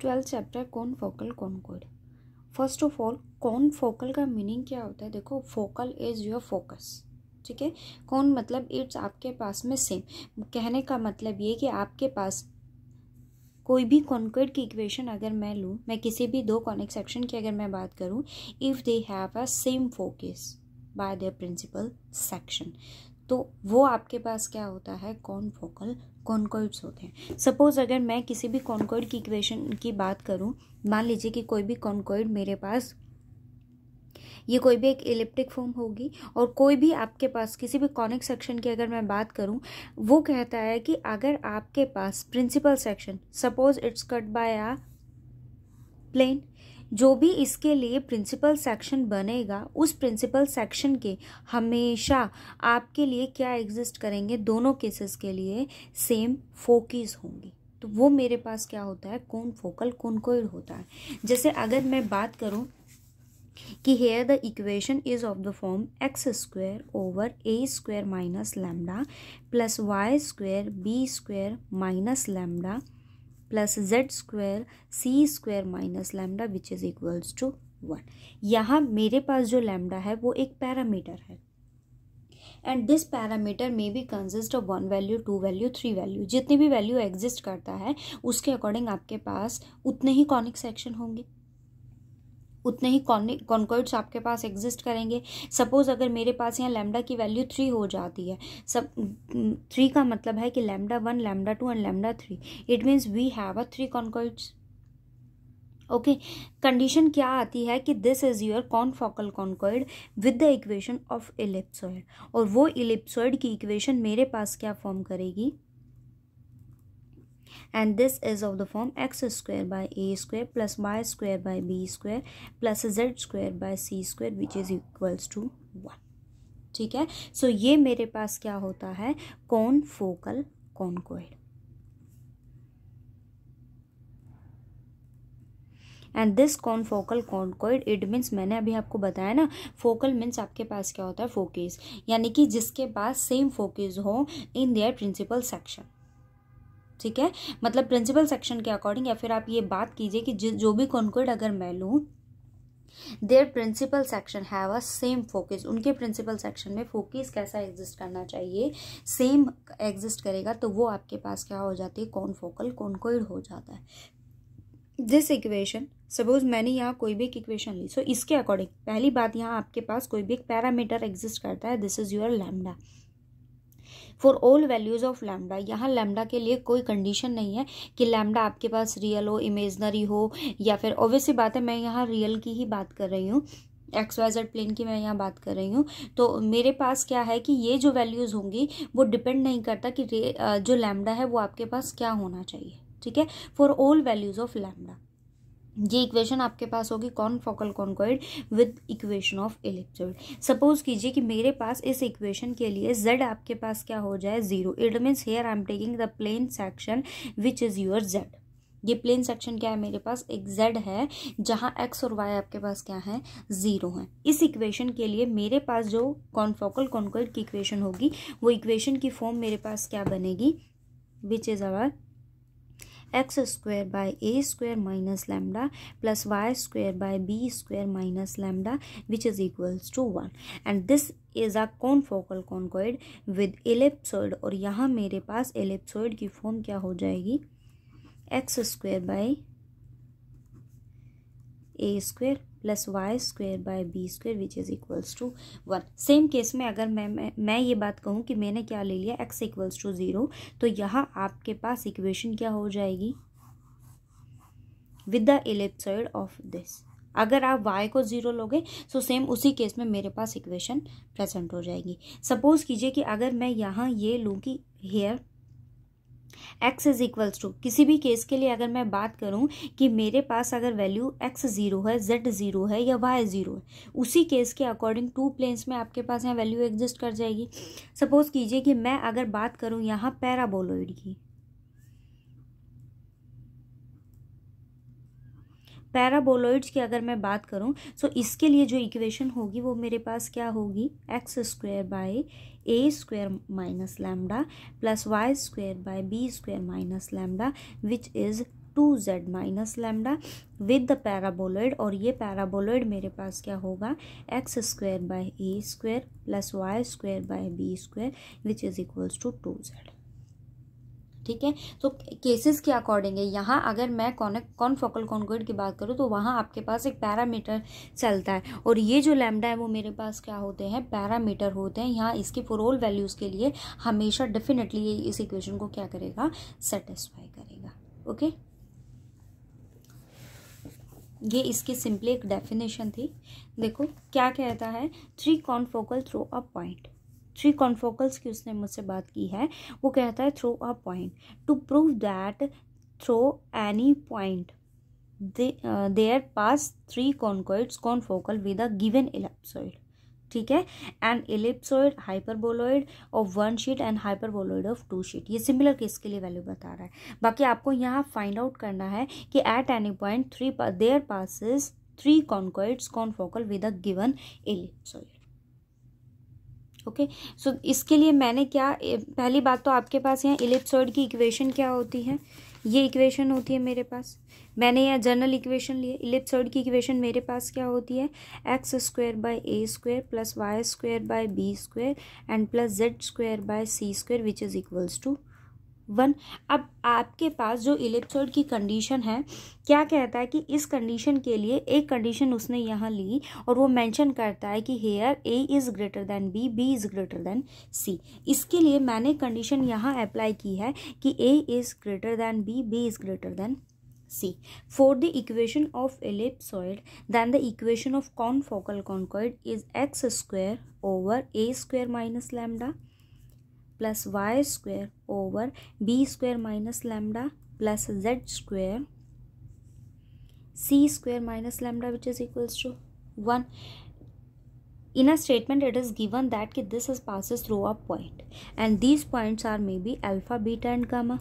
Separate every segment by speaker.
Speaker 1: Twelfth chapter कौन focal कौन code first of all कौन फोकल का मीनिंग क्या होता है देखो फोकल इज योर फोकस ठीक है कौन मतलब इट्स आपके पास में सेम कहने का मतलब ये कि आपके पास कोई भी कॉन्क्रीट की इक्वेशन अगर मैं लूँ मैं किसी भी दो कॉनिक सेक्शन की अगर मैं बात करूँ if they have a same focus by their principal section तो वो आपके पास क्या होता है कौन फोकल कॉनकोइड्स होते हैं सपोज़ अगर मैं किसी भी कॉनकोइड की इक्वेशन की बात करूं मान लीजिए कि कोई भी कॉनकोइड मेरे पास ये कोई भी एक इलिप्टिक फॉर्म होगी और कोई भी आपके पास किसी भी कॉनिक सेक्शन की अगर मैं बात करूं वो कहता है कि अगर आपके पास principal section suppose it's cut by a plane जो भी इसके लिए प्रिंसिपल सेक्शन बनेगा उस प्रिंसिपल सेक्शन के हमेशा आपके लिए क्या एग्जिस्ट करेंगे दोनों केसेस के लिए सेम फोकिस होंगी तो वो मेरे पास क्या होता है कौन फोकल कौन कोइड होता है जैसे अगर मैं बात करूँ कि here the equation is of the form x square over a square minus lambda plus y square b square minus lambda plus z square c square minus lambda which is equals to one यहाँ मेरे पास जो lambda है वो एक parameter है and this parameter में भी consist of one value two value three value जितने भी वैल्यू एग्जिस्ट करता है उसके अकॉर्डिंग आपके पास उतने ही कॉनिक सेक्शन होंगे उतने ही कॉन्कोइड्स आपके पास एग्जिस्ट करेंगे सपोज़ अगर मेरे पास यहाँ लैमडा की वैल्यू थ्री हो जाती है सब थ्री का मतलब है कि lambda one lambda two and lambda three it means we have a three conicoids okay okay. Condition क्या आती है कि this is your confocal conicoid with the equation of ellipsoid और वो इलिप्सॉइड की इक्वेशन मेरे पास क्या फॉर्म करेगी and this is of the form x square by a square plus y square by b square plus z square by c square which is equals to one ठीक है सो so, ये मेरे पास क्या होता है confocal conicoid and this confocal conicoid it means मैंने अभी आपको बताया ना फोकल मीन्स आपके पास क्या होता है फोकेस यानी कि जिसके पास सेम फोकेस हो इन देयर प्रिंसिपल सेक्शन ठीक है मतलब प्रिंसिपल सेक्शन के अकॉर्डिंग या फिर आप ये बात कीजिए कि जो भी कॉन्क्वेड अगर मैं लूँ their principal section have a same focus उनके प्रिंसिपल सेक्शन में फोकस कैसा एग्जिस्ट करना चाहिए सेम एग्जिस्ट करेगा तो वो आपके पास क्या हो जाती है कौन फोकल कौन कोइड हो जाता है दिस इक्वेशन सपोज मैंने यहाँ कोई भी एक इक्वेशन ली सो so, इसके अकॉर्डिंग पहली बात यहाँ आपके पास कोई भी एक पैरामीटर एग्जिस्ट करता है this is your lambda for all values of lambda यहाँ लैमडा के लिए कोई कंडीशन नहीं है कि लैमडा आपके पास रियल हो इमेजनरी हो या फिर ऑब्वियसली बात है मैं यहाँ रियल की ही बात कर रही हूँ एक्स वाई जेड प्लेन की मैं यहाँ बात कर रही हूँ तो मेरे पास क्या है कि ये जो वैल्यूज़ होंगी वो डिपेंड नहीं करता कि जो लैमडा है वो आपके पास क्या होना चाहिए ठीक है for all values of lambda ये इक्वेशन आपके पास होगी confocal conicoid with equation of electrode suppose कीजिए कि मेरे पास इस इक्वेशन के लिए जेड आपके पास क्या हो जाए zero it means here I am taking the plane section which is your z ये प्लेन सेक्शन क्या है मेरे पास एक जेड है जहाँ एक्स और वाई आपके पास क्या है ज़ीरो है इस इक्वेशन के लिए मेरे पास जो कॉन्फोकल कॉन्कोइड की इक्वेशन होगी वो इक्वेशन की फॉर्म मेरे पास क्या बनेगी which is our x square by a square minus lambda plus y square by b square minus lambda which is equals to one and this is a confocal कॉनकॉइड with एलिप्सोइड और यहाँ मेरे पास एलिप्सोइड की form क्या हो जाएगी x square by a square plus y square by b square which is equals to one same case में अगर मैं मैं, ये बात कहूँ कि मैंने क्या ले लिया एक्स इक्वल्स टू ज़ीरो तो यहाँ आपके पास इक्वेशन क्या हो जाएगी with the ellipsoid of this अगर आप y को ज़ीरो लोगे तो सेम उसी केस में मेरे पास इक्वेशन प्रेजेंट हो जाएगी सपोज़ कीजिए कि अगर मैं यहाँ ये लूँ कि here x is equals to किसी भी केस के लिए अगर मैं बात करूं कि मेरे पास अगर वैल्यू एक्स ज़ीरो है जेड ज़ीरो है या वाई ज़ीरो है उसी केस के अकॉर्डिंग टू प्लेन्स में आपके पास यहाँ वैल्यू एग्जिस्ट कर जाएगी सपोज़ कीजिए कि मैं अगर बात करूं यहाँ पैराबोलोइड की पैराबोलोइड्स की अगर मैं बात करूं सो इसके लिए जो इक्वेशन होगी वो मेरे पास क्या होगी x square by a minus lambda plus y square by b square minus lambda which is two z minus lambda with the paraboloid और ये पैराबोलॉइड मेरे पास क्या होगा x square by a square plus y square by b square which is equals to two z ठीक है तो cases के अकॉर्डिंग है यहाँ अगर मैं कॉनक कॉन फोकल कॉन्कोइड की बात करूँ तो वहाँ आपके पास एक पैरामीटर चलता है और ये जो लैमडा है वो मेरे पास क्या होते हैं पैरामीटर होते हैं यहाँ इसके फोरऑल वैल्यूज़ के लिए हमेशा डेफिनेटली ये इस इक्वेशन को क्या करेगा सेटिस्फाई करेगा ओके ये इसकी सिंपली एक डेफिनेशन थी देखो क्या कहता है three confocal through a point three confocals की उसने मुझसे बात की है वो कहता है through a point to prove that through any point there pass three conicoids confocal with a given ellipsoid ठीक है and ellipsoid hyperboloid of one sheet and hyperboloid of two sheet ये सिमिलर केस के लिए value बता रहा है बाकी आपको यहाँ फाइंड आउट करना है कि at any point three there passes three conicoids confocal with a given ellipsoid okay so इसके लिए मैंने क्या पहली बात तो आपके पास यहाँ इलिप्सॉइड की इक्वेशन क्या होती है ये इक्वेशन होती है मेरे पास मैंने यहाँ जनरल इक्वेशन लिए इलिप्सॉइड की इक्वेशन मेरे पास क्या होती है x square by a square plus y square by b square and plus z square by c square which is equals to one अब आपके पास जो इलेक्ट्रोड की कंडीशन है क्या कहता है कि इस कंडीशन के लिए एक कंडीशन उसने यहाँ ली और वो मेंशन करता है कि here a is greater than b b is greater than c इसके लिए मैंने कंडीशन यहाँ अप्लाई की है कि a is greater than b b is greater than for the equation of ellipsoid then the equation of confocal conicoid is x square over a square minus lambda plus y square over b square minus lambda plus z square c square minus lambda which is equals to one in a statement it is given that कि this is passes through a point and these points are may be alpha beta and gamma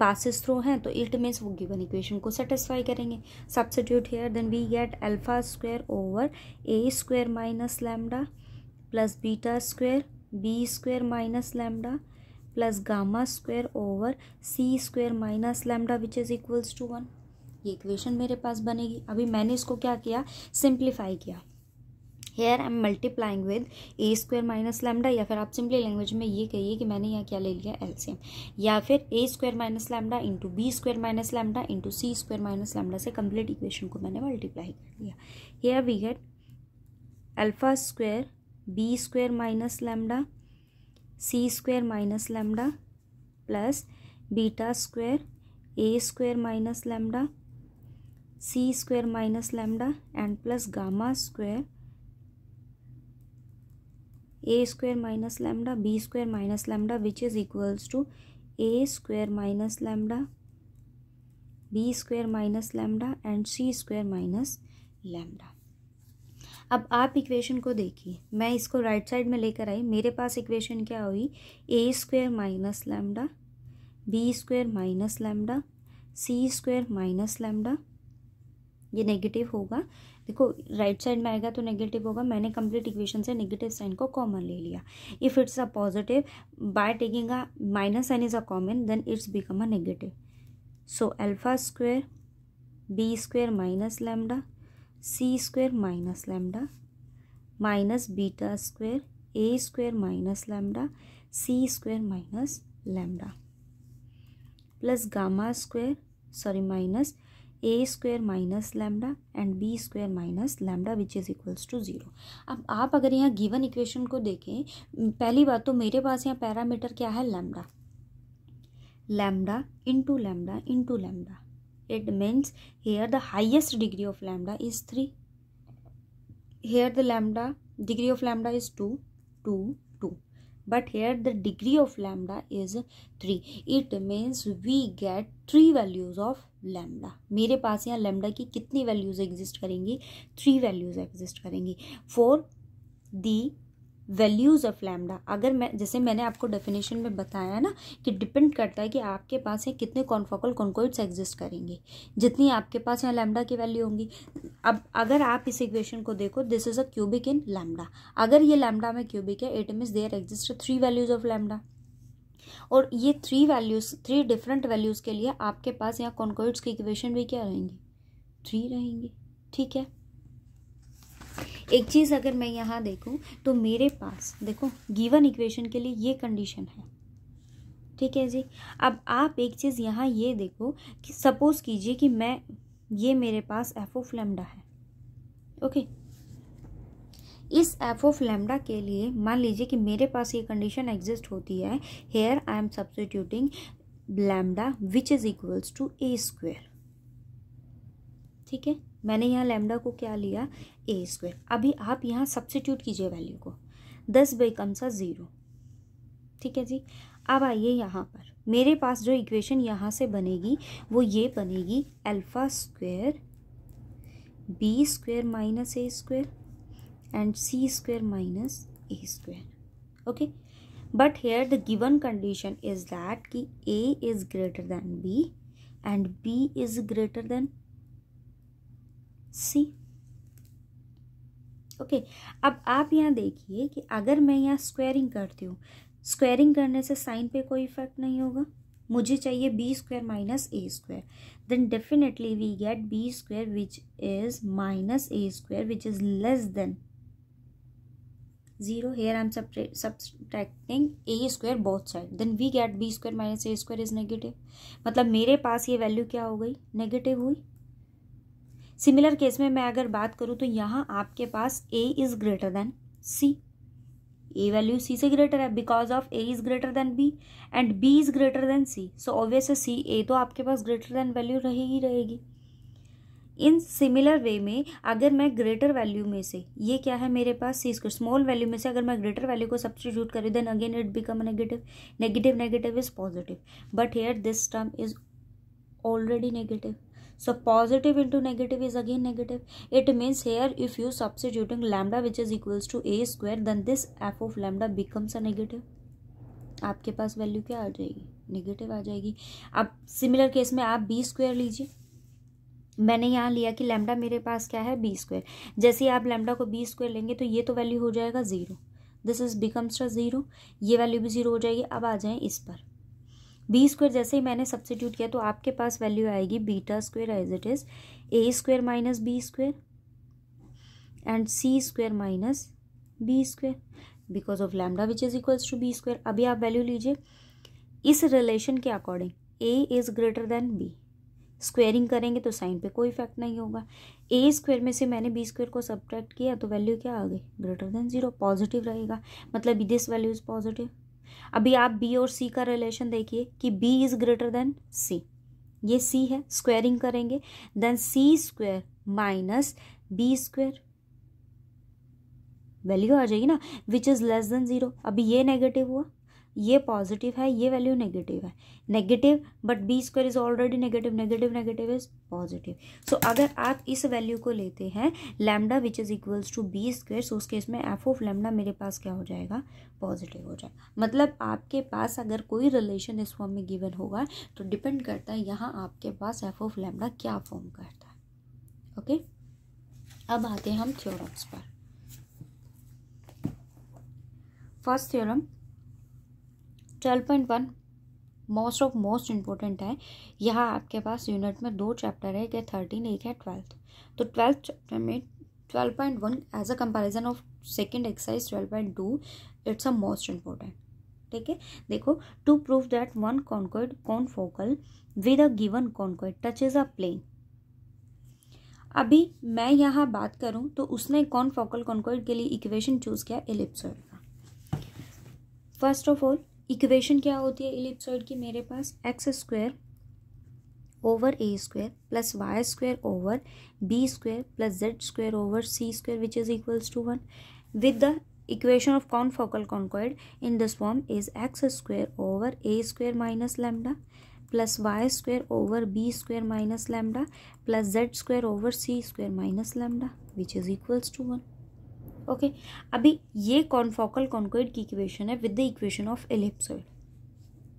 Speaker 1: passes through हैं तो it means वो given equation को satisfy करेंगे substitute here then we get alpha square over a square minus lambda plus beta square b square minus lambda plus gamma square over c square minus lambda which is equals to one ये equation मेरे पास बनेगी अभी मैंने इसको क्या किया simplify किया here I am multiplying with a square minus lambda या फिर आप सिंपली लैंग्वेज में ये कहिए कि मैंने यहाँ क्या ले लिया एलसीएम या फिर a square minus lambda into b square minus lambda into c square minus lambda से कंप्लीट इक्वेशन को मैंने मल्टीप्लाई कर लिया here we get alpha square b square minus lambda c square minus lambda plus beta square a square minus lambda c square minus lambda and plus gamma square a square minus lambda b square minus lambda which is equals to a square minus lambda b square minus lambda and c square minus lambda अब आप equation को देखिए मैं इसको right side में लेकर आई मेरे पास equation क्या हुई a square minus lambda b square minus lambda c square minus lambda ये नेगेटिव होगा देखो राइट साइड में आएगा तो नेगेटिव होगा मैंने कंप्लीट इक्वेशन से नेगेटिव साइन को कॉमन ले लिया if it's a positive by taking a minus sign is a common then it's become a negative so alpha square b square minus lambda c square minus lambda minus beta square a square minus lambda c square minus lambda plus gamma square sorry minus a square minus lambda and b square minus lambda which is equals to zero अब आप अगर यहाँ given equation को देखें पहली बात तो मेरे पास यहाँ पैरामीटर क्या है lambda lambda into lambda into lambda it means here the highest degree of lambda is 3 here the lambda degree of lambda is 2 2 2 but here the degree of lambda is 3 it means we get three values of lambda मेरे पास यहाँ lambda की कितनी values exist करेंगी three values exist करेंगी for the values of lambda अगर मैं जैसे मैंने आपको डेफिनेशन में बताया ना कि डिपेंड करता है कि आपके पास है कितने कॉन्फोकल कॉन्कोइट्स एग्जिस्ट करेंगे जितनी आपके पास यहाँ लैमडा की वैल्यू होंगी अब अगर आप इस इक्वेशन को देखो this is a cubic in lambda अगर ये लैमडा में क्यूबिक है it means there exist three values of lambda और ये three values three different values के लिए आपके पास यहाँ कॉन्कोइट्स की इक्वेशन भी क्या रहेंगी थ्री रहेंगी ठीक है एक चीज़ अगर मैं यहाँ देखूँ तो मेरे पास देखो गिवन इक्वेशन के लिए ये कंडीशन है ठीक है जी अब आप एक चीज़ यहाँ ये देखो कि सपोज़ कीजिए कि मैं ये मेरे पास एफ ऑफ लेमडा है ओके इस एफ ऑफ लेमडा के लिए मान लीजिए कि मेरे पास ये कंडीशन एग्जिस्ट होती है here I am substituting lambda which is equals to a square ठीक है मैंने यहाँ लेमडा को क्या लिया ए स्क्वेयर अभी आप यहाँ सब्सिट्यूट कीजिए वैल्यू को दस बाई कम सा ज़ीरो ठीक है जी अब आइए यहाँ पर मेरे पास जो इक्वेशन यहाँ से बनेगी वो ये बनेगी alpha square b square minus a square and c square minus a square okay but here the given condition is that कि a is greater than b and b is greater than c okay अब आप यहाँ देखिए कि अगर मैं यहाँ squaring करती हूँ स्क्वायरिंग करने से साइन पे कोई इफेक्ट नहीं होगा मुझे चाहिए b square minus a square then definitely we get b square which is minus a square which is less than zero सब सब subtracting a square both side then we get b square minus a square is negative मतलब मेरे पास ये value क्या हो गई negative हुई similar case में मैं अगर बात करूँ तो यहाँ आपके पास a is greater than c a value c से ग्रेटर है because of a is greater than b and b is greater than c so obvious है सी ए तो आपके पास ग्रेटर देन वैल्यू रहेगी रहेगी इन सिमिलर वे में अगर मैं ग्रेटर वैल्यू में से ये क्या है मेरे पास सी स्क्र स्मॉल वैल्यू में से अगर मैं ग्रेटर वैल्यू को सब्सटीट्यूट करूँ then again it become negative negative negative is positive but here this term is already negative so positive into negative is again negative it means here if you substituting lambda which is equals to a square then this f of lambda becomes a negative आपके पास value क्या आ जाएगी negative आ जाएगी अब similar case में आप B square लीजिए मैंने यहाँ लिया कि लैम्डा मेरे पास क्या है बी स्क्वायर जैसे ही आप लैम्डा को बी स्क्वायर लेंगे तो ये तो वैल्यू हो जाएगा zero this is becomes zero ये वैल्यू भी ज़ीरो हो जाएगी अब आ जाएं इस पर बी स्क्वायर जैसे ही मैंने सब्सिट्यूट किया तो आपके पास वैल्यू आएगी beta square as it is a square minus b square and c square minus b square because of lambda which is equals to b square अभी आप वैल्यू लीजिए इस रिलेशन के according a is greater than b squaring करेंगे तो sign पे कोई effect नहीं होगा ए स्क्वायर में से मैंने बी स्क्वायर को सब्ट्रैक्ट किया तो वैल्यू क्या आ गई ग्रेटर देन जीरो पॉजिटिव रहेगा मतलब दिस वैल्यू इज़ पॉजिटिव अभी आप बी और सी का रिलेशन देखिए कि b is greater than c ये सी है स्क्वायरिंग करेंगे then c square minus b square value आ जाएगी ना which is less than zero अभी ये नेगेटिव हुआ ये पॉजिटिव है ये वैल्यू नेगेटिव है negative but b square is already negative negative negative is positive so अगर आप इस वैल्यू को लेते हैं lambda which is equals to b square so उस केस में एफ ऑफ लैमडा मेरे पास क्या हो जाएगा पॉजिटिव हो जाएगा मतलब आपके पास अगर कोई रिलेशन इस फॉर्म में गिवन होगा तो डिपेंड करता है यहाँ आपके पास एफ ऑफ लैमडा क्या फॉर्म करता है ओके okay? अब आते हैं हम थ्योरम्स पर first theorem twelve point one most of most important है यहाँ आपके पास यूनिट में दो चैप्टर है एक है थर्टीन एक है ट्वेल्थ तो ट्वेल्थ चैप्टर में twelve point one as a comparison of second exercise twelve point two it's a most important ठीक है देखो to prove that one conicoid confocal with a given conicoid touch is a plane अभी मैं यहाँ बात करूँ तो उसने कौन फोकल कॉन्कोइड के लिए इक्वेशन चूज़ किया एलिप्सॉइड का फर्स्ट ऑफ ऑल इक्वेशन क्या होती है इलिप्सॉइड की मेरे पास x square over a square plus y square over b square plus z square over c square which is equals to one with the equation of confocal conicoid in this form is x square over a square minus lambda plus y square over b square minus lambda plus z square over c square minus lambda which is equals to one okay अभी ये confocal conicoid की equation है with the equation of ellipsoid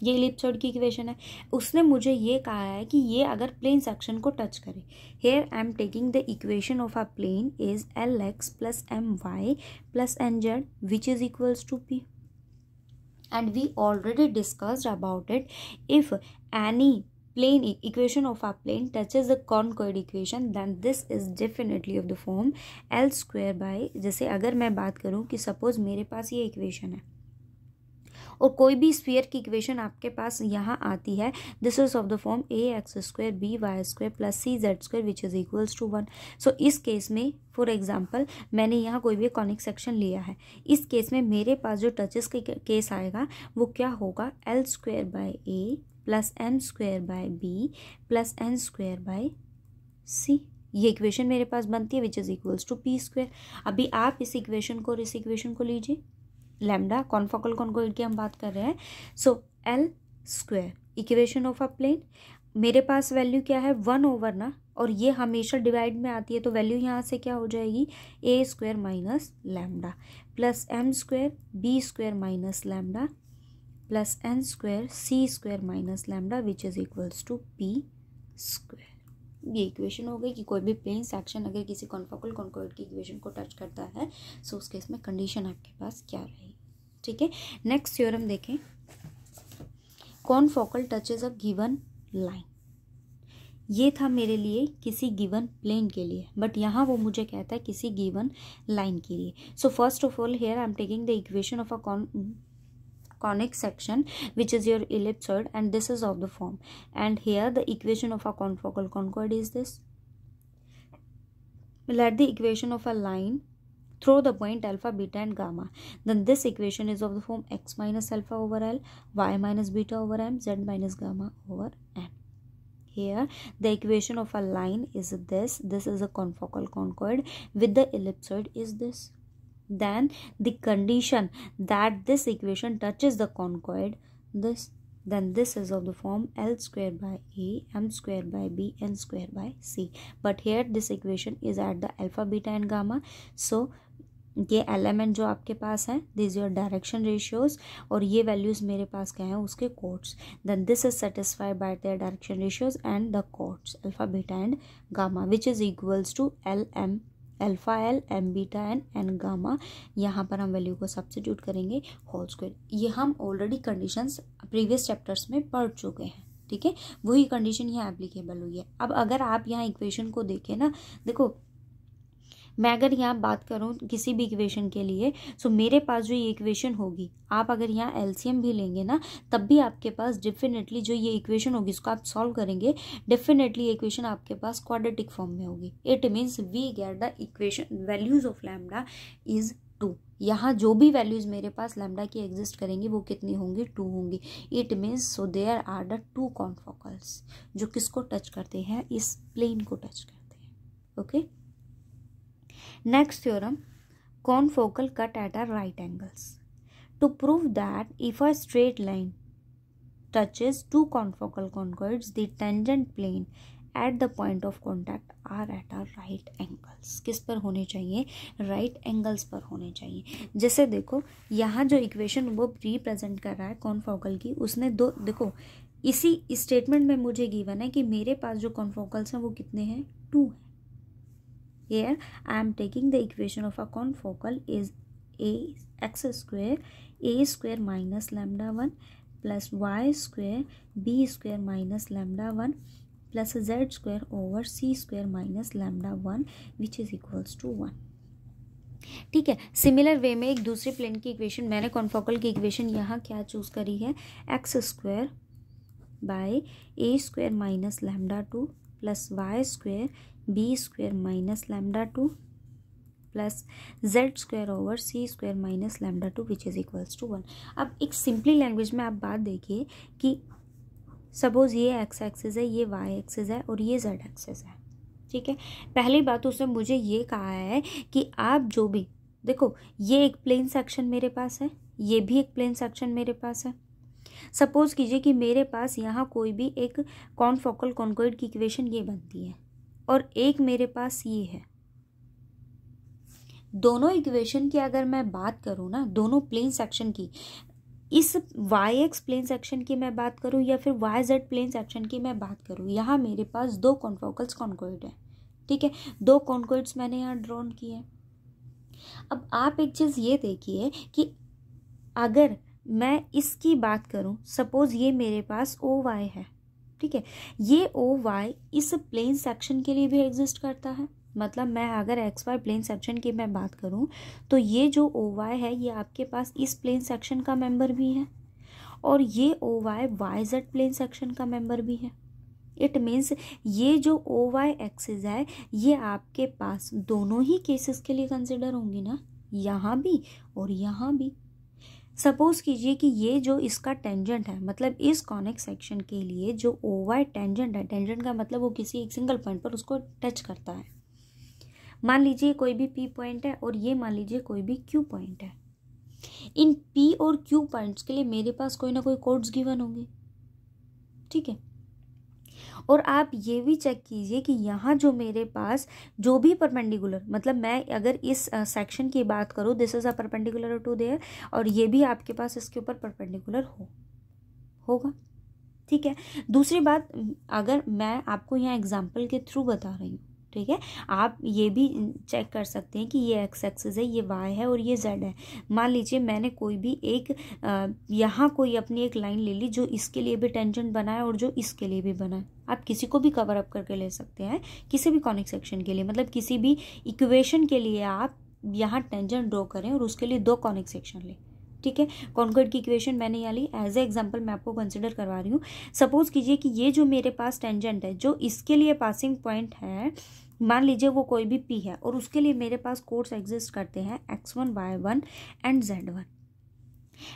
Speaker 1: ये ellipsoid की equation है उसने मुझे ये कहा है कि ये अगर प्लेन सेक्शन को टच करे here I am taking the equation of a plane is l x plus m y plus n z which is equals to p and we already discussed about it if any plane e- equation of a plane touches the concoid equation then this is definitely of the form l square by जैसे अगर मैं बात करूँ कि suppose मेरे पास ये equation है और कोई भी स्फीयर की इक्वेशन आपके पास यहाँ आती है this is of the form a x square b y square plus c z square which is equals to one so इस केस में फॉर एग्जाम्पल मैंने यहाँ कोई भी कॉनिक सेक्शन लिया है इस केस में मेरे पास जो टचेस के केस आएगा वो क्या होगा l square by a plus m square by b plus n square by c ये इक्वेशन मेरे पास बनती है which is equals to p square अभी आप इस इक्वेशन को और इस इक्वेशन को लीजिए लैमडा कॉन्फोकल कॉन्कोल की हम बात कर रहे हैं so l square equation of a plane मेरे पास वैल्यू क्या है वन ओवर ना और ये हमेशा डिवाइड में आती है तो वैल्यू यहाँ से क्या हो जाएगी a square minus lambda plus m square b square minus lambda plus n square c square minus lambda which is equals to p square ये इक्वेशन हो गई कि कोई भी प्लेन सेक्शन अगर किसी कॉन्फोकल कॉन्कॉर्ड की इक्वेशन को टच करता है सो उस केस में कंडीशन आपके पास क्या रहेगी ठीक है नेक्स्ट थ्योरम देखें confocal touches a given line ये था मेरे लिए किसी गिवन प्लेन के लिए बट यहाँ वो मुझे कहता है किसी गिवन लाइन के लिए so first of all here I am taking the equation of a con conic section which is your ellipsoid and this is of the form and here the equation of a confocal concord is this let the equation of a line through the point alpha beta and gamma then this equation is of the form x minus alpha over l y minus beta over m z minus gamma over n here the equation of a line is this this is a confocal concord with the ellipsoid is this than the condition that this equation touches the concoid this then this is of the form L square by A, M square by B, N square by C. But here this equation is at the alpha, beta and gamma. So ये element जो आपके पास हैं these your direction ratios और ये values मेरे पास क्या हैं उसके codes then this is satisfied by their direction ratios and the codes alpha beta and gamma which is equals to l m alpha l m beta n n gamma यहाँ पर हम वैल्यू को substitute करेंगे whole square ये हम already conditions previous chapters में पढ़ चुके हैं ठीक है वही कंडीशन यहाँ एप्लीकेबल हुई है अब अगर आप यहाँ इक्वेशन को देखें ना देखो मैं अगर यहाँ बात करूँ किसी भी इक्वेशन के लिए सो मेरे पास जो ये इक्वेशन होगी आप अगर यहाँ एलसीएम भी लेंगे ना तब भी आपके पास डेफिनेटली जो ये इक्वेशन होगी इसको आप सॉल्व करेंगे डेफिनेटली इक्वेशन आपके पास क्वाड्रेटिक फॉर्म में होगी it means we get the equation values of lambda is two यहाँ जो भी वैल्यूज़ मेरे पास लैमडा की एग्जिस्ट करेंगी वो कितनी होंगी टू होंगी it means so there are the two confocals जो किसको टच करते हैं इस प्लेन को टच करते हैं okay okay? Next theorem confocal cut at a right angles. To prove that if a straight line touches two confocal concoids, the tangent plane at the point of contact are at right राइट एंगल्स किस पर होने चाहिए right right angles पर होने चाहिए जैसे देखो यहाँ जो इक्वेशन वो रिप्रेजेंट कर रहा है कॉन्फोकल की उसने दो देखो इसी स्टेटमेंट में मुझे गिवन है कि मेरे पास जो कॉन्फोकल्स हैं वो कितने हैं टू हैं here i am taking the equation of a confocal is a x square a square minus lambda 1 plus y square b square minus lambda 1 plus z square over c square minus lambda 1 which is equals to 1 ठीक है similar way में एक दूसरे plane की equation मैंने confocal की equation यहाँ क्या चूज़ करी है x square by a square minus lambda two plus y square b square minus lambda two plus z square over c square minus lambda two which is equals to one अब एक simply language में आप बात देखिए कि suppose ये x access है ये वाई एक्सेस है और ये जेड एक्सेस है ठीक है पहली बात उसने मुझे ये कहा है कि आप जो भी देखो ये एक प्लेन सेक्शन मेरे पास है ये भी एक प्लेन सेक्शन मेरे पास है सपोज़ कीजिए कि मेरे पास यहाँ कोई भी एक कॉन फोकल कॉन्कोइड की इक्वेशन ये बनती है और एक मेरे पास ये है दोनों इक्वेशन की अगर मैं बात करूँ ना दोनों प्लेन सेक्शन की इस वाई एक्स प्लेन सेक्शन की मैं बात करूँ या फिर वाई जेड प्लेन सेक्शन की मैं बात करूँ यहाँ मेरे पास दो कॉन्फोकल्स कॉन्कोइड है ठीक है दो कॉन्कोइड्स मैंने यहाँ ड्रॉन किए अब आप एक चीज़ ये देखिए कि अगर मैं इसकी बात करूं सपोज़ ये मेरे पास ओ वाई है ठीक है ये ओ वाई इस प्लेन सेक्शन के लिए भी एग्जिस्ट करता है मतलब मैं अगर एक्स वाई प्लेन सेक्शन की मैं बात करूं तो ये जो ओ वाई है ये आपके पास इस प्लेन सेक्शन का मेंबर भी है और ये o y y z plane section का मेंबर भी है इट मीन्स ये जो ओ वाई एक्सिस है ये आपके पास दोनों ही केसेस के लिए कंसिडर होंगी ना यहाँ भी और यहाँ भी सपोज कीजिए कि ये जो इसका टेंजेंट है मतलब इस कॉनिक सेक्शन के लिए जो ओ वाई टेंजेंट है टेंजेंट का मतलब वो किसी एक सिंगल पॉइंट पर उसको टच करता है मान लीजिए कोई भी पी पॉइंट है और ये मान लीजिए कोई भी क्यू पॉइंट है इन पी और क्यू पॉइंट्स के लिए मेरे पास कोई ना कोई कोड्स गिवन होंगे ठीक है और आप ये भी चेक कीजिए कि यहाँ जो मेरे पास जो भी परपेंडिकुलर मतलब मैं अगर इस सेक्शन की बात करूँ this is a perpendicular to there और ये भी आपके पास इसके ऊपर परपेंडिकुलर हो होगा ठीक है दूसरी बात अगर मैं आपको यहाँ एग्जाम्पल के थ्रू बता रही हूँ ठीक है आप ये भी चेक कर सकते हैं कि ये एक्स एक्सेस है ये वाई है और ये जेड है मान लीजिए मैंने कोई भी एक यहाँ कोई अपनी एक लाइन ले ली जो इसके लिए भी टेंजेंट बनाए और जो इसके लिए भी बनाए आप किसी को भी कवर अप करके ले सकते हैं किसी भी कॉनिक सेक्शन के लिए मतलब किसी भी इक्वेशन के लिए आप यहाँ टेंजेंट ड्रॉ करें और उसके लिए दो कॉनिक सेक्शन लें ठीक है कॉन्कर्ड की इक्वेशन मैंने यहाँ ली एज ए एग्जाम्पल मैं आपको कंसिडर करवा रही हूँ सपोज कीजिए कि ये जो मेरे पास टेंजेंट है जो इसके लिए पासिंग पॉइंट है मान लीजिए वो कोई भी पी है और उसके लिए मेरे पास कोर्स एग्जिस्ट करते हैं x one y one and z one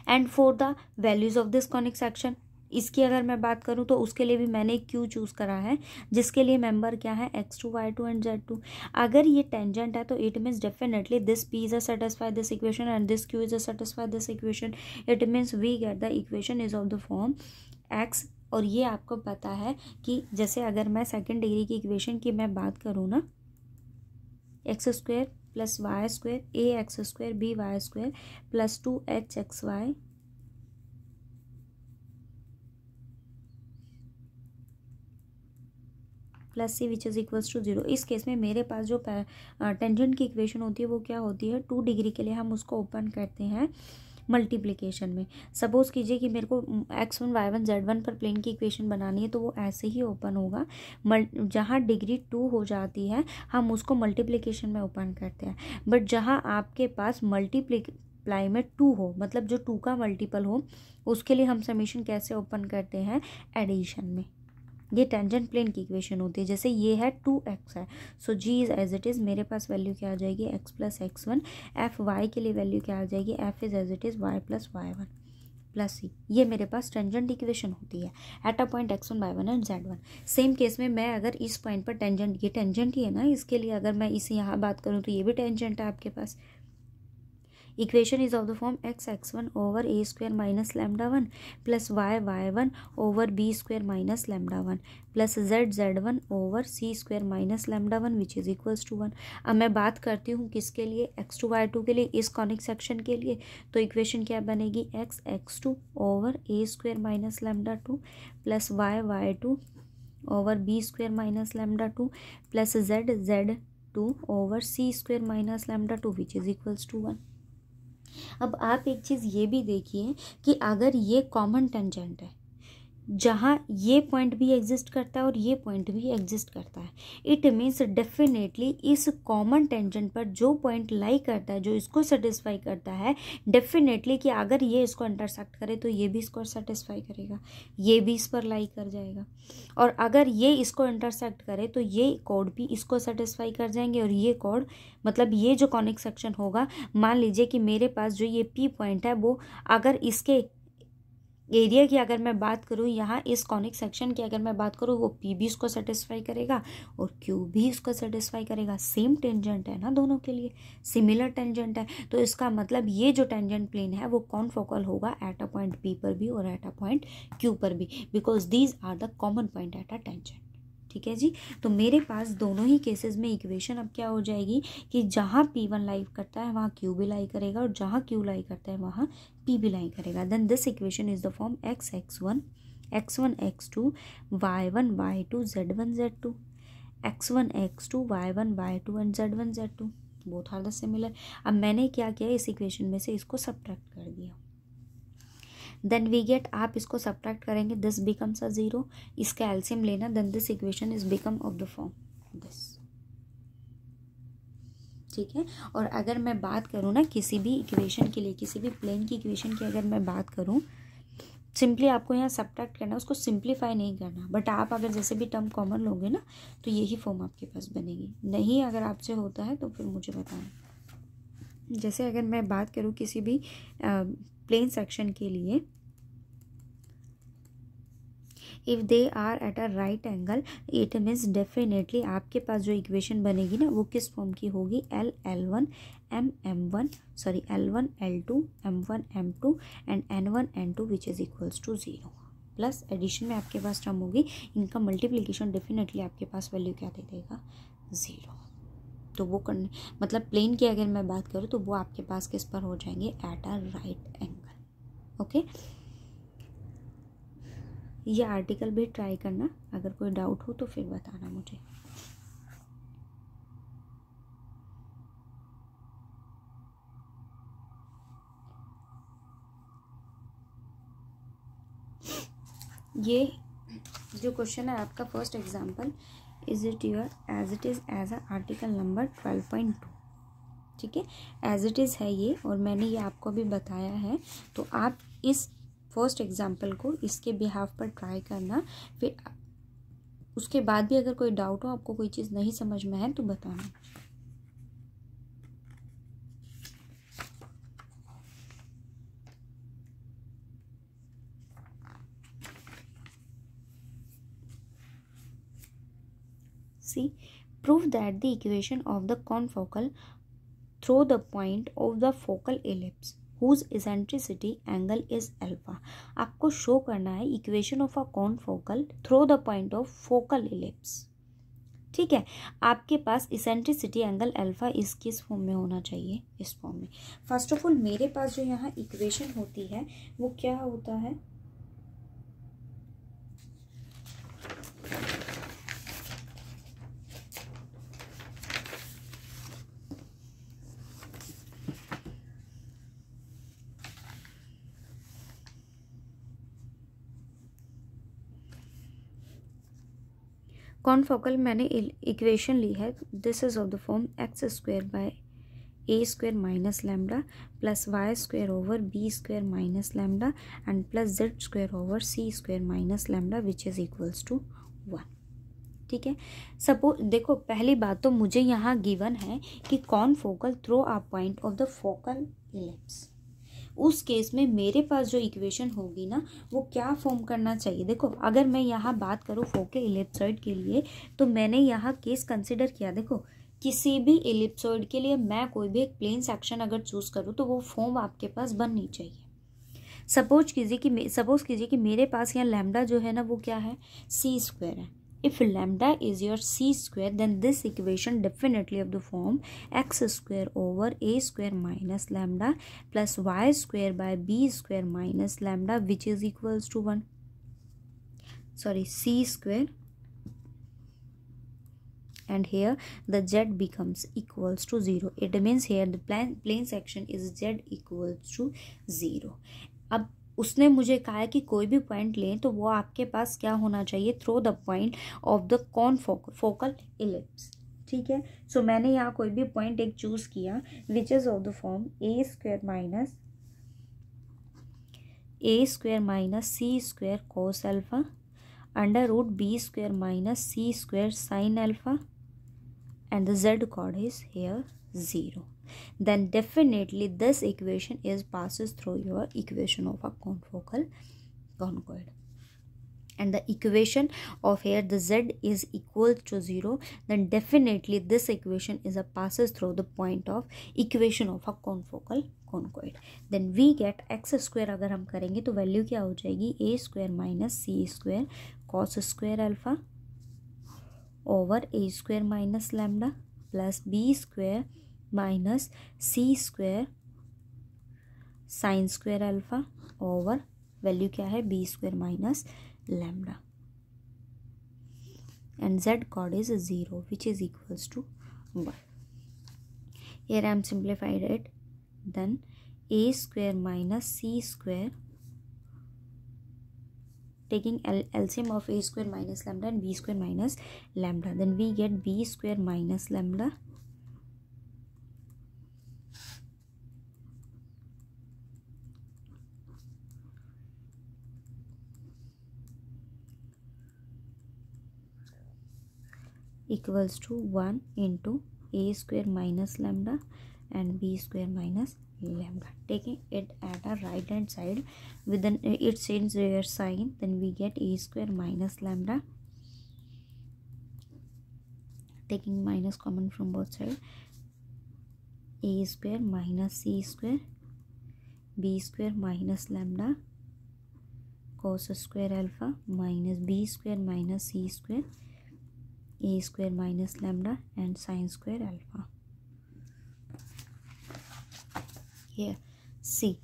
Speaker 1: and for the values of this conic section इसकी अगर मैं बात करूं तो उसके लिए भी मैंने एक क्यू चूज़ करा है जिसके लिए मेंबर क्या है x two y two and z two अगर ये टेंजेंट है तो it means definitely this p is a satisfy this equation and this q is a satisfy this equation it means we get the equation is of the form x और ये आपको पता है कि जैसे अगर मैं सेकेंड डिग्री की इक्वेशन की मैं बात करूँ ना x square plus y square a x square b y square plus two h x y plus c which is equals to zero इस केस में मेरे पास जो टेंजेंट की इक्वेशन होती है वो क्या होती है टू डिग्री के लिए हम उसको ओपन करते हैं मल्टीप्लिकेशन में सपोज़ कीजिए कि मेरे को x one y one z one पर प्लेन की इक्वेशन बनानी है तो वो ऐसे ही ओपन होगा मल जहाँ डिग्री टू हो जाती है हम उसको मल्टीप्लिकेशन में ओपन करते हैं बट जहाँ आपके पास मल्टीप्लिक में टू हो मतलब जो टू का मल्टीपल हो उसके लिए हम समीशन कैसे ओपन करते हैं एडिशन में ये टेंजेंट प्लेन की इक्वेशन होती है जैसे ये है टू एक्स है so g is as it is मेरे पास वैल्यू क्या आ जाएगी x plus x one f y के लिए वैल्यू क्या आ जाएगी f is as it is y plus y one plus c ये मेरे पास टेंजेंट इक्वेशन होती है at a point x one y one and z one same case में मैं अगर इस पॉइंट पर टेंजेंट ये टेंजेंट ही है ना इसके लिए अगर मैं इसे यहाँ बात करूँ तो ये भी टेंजेंट है आपके पास equation is of the form x x one over a square minus lambda one plus y y one over b square minus lambda one plus z z one over c square minus lambda one which is equals to one अब मैं बात करती हूँ किसके लिए x two y to के लिए इस कॉनिक सेक्शन के लिए तो इक्वेशन क्या बनेगी x x two over a square minus lambda two plus y y two over b square minus lambda two plus z z two over c square minus lambda two which is equals to one अब आप एक चीज़ ये भी देखिए कि अगर ये common tangent है जहाँ ये पॉइंट भी एग्जिस्ट करता है और ये पॉइंट भी एग्जिस्ट करता है इट मीन्स डेफिनेटली इस कॉमन टेंजेंट पर जो पॉइंट लाई करता है जो इसको सेटिस्फाई करता है डेफिनेटली कि अगर ये इसको इंटरसेक्ट करे तो ये भी इसको सेटिस्फाई करेगा ये भी इस पर लाई कर जाएगा और अगर ये इसको इंटरसेक्ट करे तो ये कोड भी इसको सेटिस्फाई कर जाएंगे और ये कोड मतलब ये जो कॉनिक सेक्शन होगा मान लीजिए कि मेरे पास जो ये पी पॉइंट है वो अगर इसके एरिया की अगर मैं बात करूँ यहाँ इस कॉनिक सेक्शन की अगर मैं बात करूँ वो पी भी इसको सेटिस्फाई करेगा और क्यू भी इसको सेटिस्फाई करेगा सेम टेंजेंट है ना दोनों के लिए सिमिलर टेंजेंट है तो इसका मतलब ये जो टेंजेंट प्लेन है वो कौन फोकल होगा एट अ पॉइंट पी पर भी और एट अ पॉइंट क्यू पर भी because these are the common point at a tangent ठीक है जी तो मेरे पास दोनों ही केसेस में इक्वेशन अब क्या हो जाएगी कि जहाँ पी वन लाई करता है वहाँ क्यू भी लाई करेगा और जहाँ क्यू लाई करता है वहाँ पी भी लाई करेगा then this equation is the form x x one x one x two y one y two z one z two x one x two y one y two and z one z two बहुत are similar अब मैंने क्या किया इस equation में से इसको subtract कर दिया देन वी गेट आप इसको सब्ट्रैक्ट करेंगे दिस बिकम्स अ ज़ीरो इसका एल्सियम लेना then this equation is become of the form this ठीक है और अगर मैं बात करूँ ना किसी भी इक्वेशन के लिए किसी भी प्लेन की इक्वेशन की अगर मैं बात करूँ सिंपली आपको यहाँ सब्ट्रैक्ट करना है उसको सिंप्लीफाई नहीं करना बट आप अगर जैसे भी टर्म कॉमन लोगे ना तो यही फॉर्म आपके पास बनेगी नहीं अगर आपसे होता है तो फिर मुझे बताएं जैसे अगर मैं बात करूँ किसी भी आ, प्लेन सेक्शन के लिए if they are at a right angle it means definitely आपके पास जो इक्वेशन बनेगी ना वो किस फॉर्म की होगी l l one m m one sorry l one l two m one m two and n one n two which is equals to zero plus addition में आपके पास टर्म होगी इनका मल्टीप्लीकेशन डेफिनेटली आपके पास value क्या दे देगा zero तो वो करने मतलब प्लेन की अगर मैं बात करूँ तो वो आपके पास किस पर हो जाएंगे at a right angle okay ये आर्टिकल भी ट्राई करना अगर कोई डाउट हो तो फिर बताना मुझे ये जो क्वेश्चन है आपका first example is it your as it is as a article number twelve point two ठीक है एज इट इज़ है ये और मैंने ये आपको भी बताया है तो आप इस फर्स्ट एग्जाम्पल को इसके बिहाफ पर ट्राई करना फिर उसके बाद भी अगर कोई डाउट हो आपको कोई चीज़ नहीं समझ में है तो बताना see prove that the equation of the confocal through the point of the focal ellipse whose eccentricity angle is alpha आपको शो करना है equation of a confocal through the point of focal ellipse ठीक है आपके पास eccentricity angle alpha इस किस form में होना चाहिए इस फॉर्म में फर्स्ट ऑफ ऑल मेरे पास जो यहाँ इक्वेशन होती है वो क्या होता है फोकल मैंने इक्वेशन ली है this is of the form x square by a square minus lambda plus y square over b square minus lambda and plus z square over c square minus lambda which is equals to one ठीक है suppose देखो पहली बात तो मुझे यहाँ given है कि confocal through a point of the focal ellipse उस केस में मेरे पास जो इक्वेशन होगी ना वो क्या फॉर्म करना चाहिए देखो अगर मैं यहाँ बात करूँ फोके इलेप्सॉइड के लिए तो मैंने यहाँ केस कंसिडर किया देखो किसी भी एलिप्सॉइड के लिए मैं कोई भी एक प्लेन सेक्शन अगर चूज़ करूँ तो वो फॉर्म आपके पास बननी चाहिए सपोज कीजिए कि सपोज कीजिए कि मेरे पास यहाँ लैमडा जो है ना वो क्या है सी स्क्वायर है If lambda is your c square then this equation definitely of the form x square over a square minus lambda plus y square by b square minus lambda which is equals to 1. Sorry c square and here the z becomes equals to 0 it means here the plane plane section is z equals to 0 उसने मुझे कहा है कि कोई भी point लें तो वो आपके पास क्या होना चाहिए through the point of the confocal ellipse ठीक है सो so, मैंने यहाँ कोई भी पॉइंट एक चूज़ किया which is of the form a square minus a square minus c square cos alpha under root b square minus c square sine alpha and the z coord is here zero then definitely this equation is passes through your equation of a confocal conchoid and the equation of here the z is equal to 0 then definitely this equation is a passes through the point of equation of a confocal conicoid then we get x square agar hum karenge to value kya ho jayegi a square minus c square cos square alpha over a square minus lambda plus b square minus c square sine square alpha over value क्या है b square minus lambda and z coord is zero which is equals to one here I am simplified it then a square minus c square taking L LCM of a square minus lambda and b square minus lambda then we get b square minus lambda equals to 1 into a square minus lambda and b square minus lambda taking it at a right hand side with an it changes their sign then we get a square minus lambda taking minus common from both side a square minus c square b square minus lambda cos square alpha minus b square minus c square a square minus lambda and sine square alpha c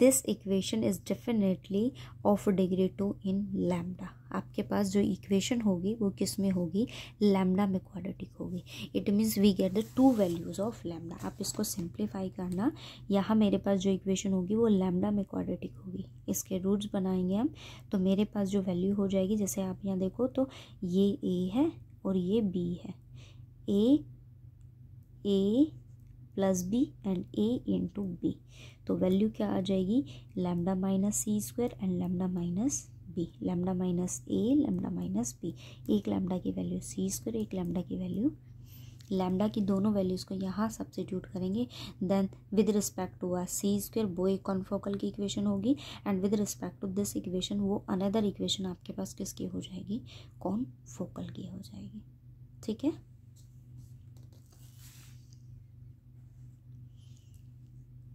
Speaker 1: this equation is definitely of degree two in lambda आपके पास जो equation होगी वो किस में होगी lambda में quadratic होगी it means we get the two values of lambda आप इसको सिंप्लीफाई करना यहाँ मेरे पास जो इक्वेशन होगी वो लैमडा में क्वाड्रेटिक होगी इसके रूट्स बनाएंगे हम तो मेरे पास जो वैल्यू हो जाएगी जैसे आप यहाँ देखो तो ये ए है और ये बी है a a plus b and a into b तो वैल्यू क्या आ जाएगी lambda minus c square and lambda minus b lambda minus a lambda minus b एक लैमडा की वैल्यू सी स्क्वायर एक लैमडा की वैल्यू लैमडा की दोनों वैल्यूज़ को यहाँ सब्सिट्यूट करेंगे then with respect to r c square वो एक कॉन्फोकल की इक्वेशन होगी and with respect to this equation वो अनदर इक्वेशन आपके पास किसकी हो जाएगी फोकल की हो जाएगी ठीक है